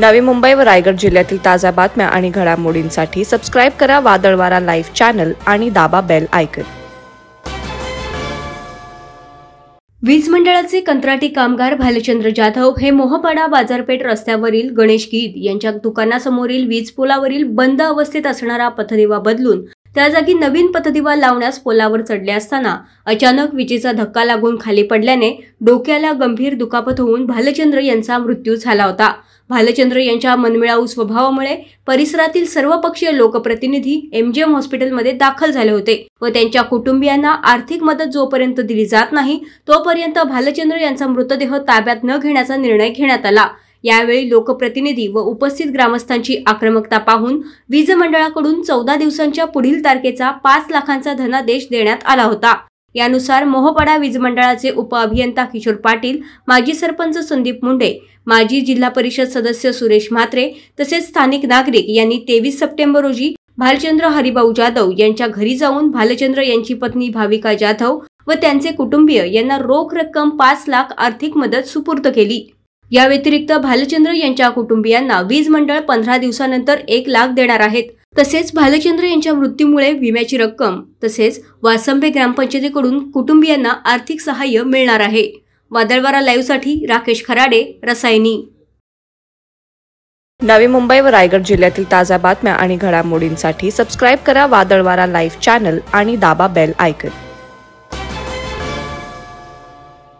नवी मुंबई व रायगड जिल्ह्यातील ताज्या बातम्या आणि घडामोडींसाठी सबस्क्राईब करा वादळवारा लाईव्ह चॅनल आणि दाबा बेल ऐकत वीज मंडळाचे कंत्राटी कामगार भालचंद्र जाधव हे मोहपाडा बाजारपेठ रस्त्यावरील गणेश गीत यांच्या दुकानासमोरील वीज पोलावरील बंद अवस्थेत असणारा पथदिवा बदलून त्या जागी नवीन पथदिवा लावण्यास पोलावर चढले असताना अचानक विजेचा धक्का लागून खाली पडल्याने डोक्याला गंभीर दुखापत होऊन भालचंद्र यांचा मृत्यू झाला होता भालचंद्र यांच्या मनमिळाऊ स्वभावामुळे परिसरातील सर्वपक्षीय लोकप्रतिनिधी एमजीएम हॉस्पिटलमध्ये दाखल झाले होते व त्यांच्या कुटुंबियांना आर्थिक मदत जोपर्यंत दिली जात नाही तोपर्यंत भालचंद्र यांचा मृतदेह ताब्यात न घेण्याचा निर्णय घेण्यात आला यावेळी लोकप्रतिनिधी व उपस्थित ग्रामस्थांची आक्रमकता पाहून वीज मंडळाकडून चौदा दिवसांच्या पुढील तारखेचा पाच लाखांचा धनादेश देण्यात आला होता यानुसार मोहपाडा वीज मंडळाचे उपअभियंता किशोर पाटील माजी सरपंच संदीप मुंडे माजी जिल्हा परिषद सदस्य सुरेश म्हात्रे तसेच स्थानिक नागरिक यांनी तेवीस सप्टेंबर रोजी भालचंद्र हरिभाऊ जाधव यांच्या घरी जाऊन भालचंद्र यांची पत्नी भाविका जाधव व त्यांचे कुटुंबीय यांना रोख रक्कम पाच लाख आर्थिक मदत सुपूर्द केली या व्यतिरिक्त भालचंद्र यांच्या कुटुंबियांना वीज मंडळ पंधरा दिवसानंतर एक लाख देणार आहेत तसेच भालचंद्र यांच्या मृत्यूमुळे विम्याची रक्कम तसेच वासंबे ग्रामपंचायतीकडून कुटुंबियांना आर्थिक सहाय्य मिळणार आहे वादळवारा साठी राकेश खराडे रसायनी नवी मुंबई व रायगड जिल्ह्यातील ताज्या बातम्या आणि घडामोडींसाठी सबस्क्राईब करा वादळवारा लाईव्ह चॅनल आणि दाबा बेल आयकन